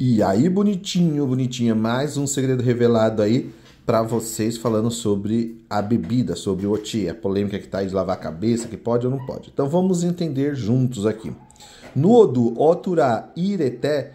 E aí, bonitinho, bonitinha, mais um segredo revelado aí para vocês falando sobre a bebida, sobre o OTI, a polêmica que tá aí de lavar a cabeça, que pode ou não pode. Então vamos entender juntos aqui. No Odu, Otura Ireté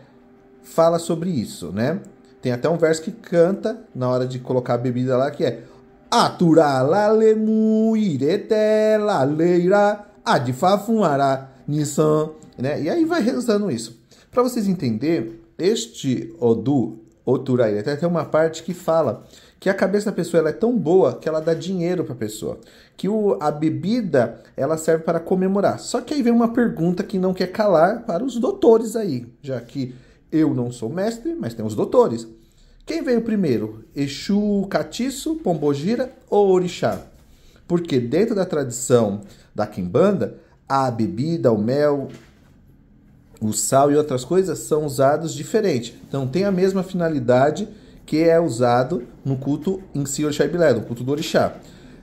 fala sobre isso, né? Tem até um verso que canta na hora de colocar a bebida lá, que é Atura lalemu ireté laleira adifafunará nissan, né? E aí vai rezando isso. Para vocês entenderem, este Odu, Oturai, até tem uma parte que fala que a cabeça da pessoa ela é tão boa que ela dá dinheiro para a pessoa, que o, a bebida ela serve para comemorar. Só que aí vem uma pergunta que não quer calar para os doutores aí, já que eu não sou mestre, mas tem os doutores. Quem veio primeiro? Exu, Catiço, Pombogira ou Orixá? Porque dentro da tradição da Quimbanda, a bebida, o mel, o sal e outras coisas são usados diferente. Então tem a mesma finalidade que é usado no culto em si Orixá Ibilé, no culto do Orixá.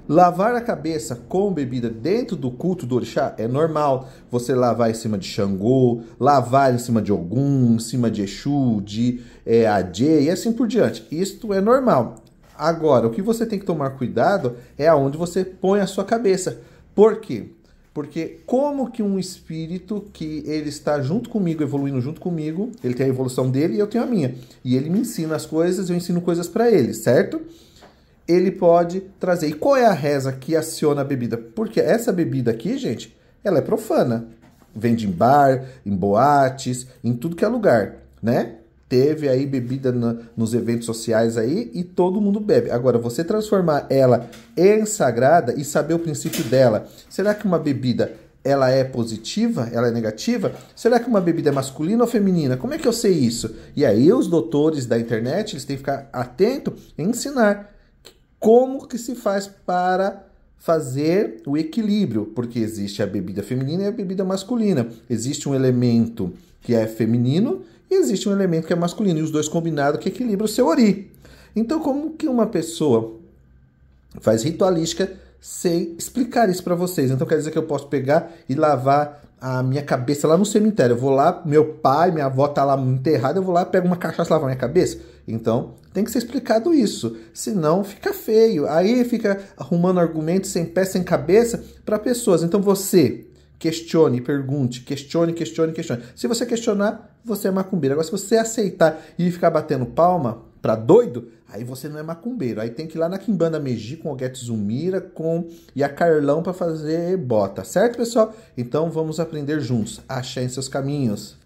Lavar a cabeça com bebida dentro do culto do Orixá é normal. Você lavar em cima de Xangô, lavar em cima de Ogum, em cima de Exu, de é, Adê e assim por diante. Isto é normal. Agora, o que você tem que tomar cuidado é aonde você põe a sua cabeça. Por quê? Porque como que um espírito que ele está junto comigo, evoluindo junto comigo, ele tem a evolução dele e eu tenho a minha. E ele me ensina as coisas, eu ensino coisas para ele, certo? Ele pode trazer. E qual é a reza que aciona a bebida? Porque essa bebida aqui, gente, ela é profana. Vende em bar, em boates, em tudo que é lugar, né? teve aí bebida nos eventos sociais aí e todo mundo bebe. Agora, você transformar ela em sagrada e saber o princípio dela. Será que uma bebida ela é positiva? Ela é negativa? Será que uma bebida é masculina ou feminina? Como é que eu sei isso? E aí os doutores da internet, eles têm que ficar atentos e ensinar como que se faz para fazer o equilíbrio, porque existe a bebida feminina e a bebida masculina. Existe um elemento que é feminino e existe um elemento que é masculino, e os dois combinados que equilibra o seu ori. Então, como que uma pessoa faz ritualística sem explicar isso para vocês? Então, quer dizer que eu posso pegar e lavar a minha cabeça lá no cemitério. Eu vou lá, meu pai, minha avó tá lá enterrada, eu vou lá, pego uma cachaça e lavo a minha cabeça. Então, tem que ser explicado isso, senão fica feio. Aí fica arrumando argumentos sem pé, sem cabeça para pessoas. Então, você Questione, pergunte, questione, questione, questione. Se você questionar, você é macumbeiro. Agora, se você aceitar e ficar batendo palma para doido, aí você não é macumbeiro. Aí tem que ir lá na Quimbanda Meji com o Zumira com e a Carlão para fazer bota, certo, pessoal? Então vamos aprender juntos. em seus caminhos.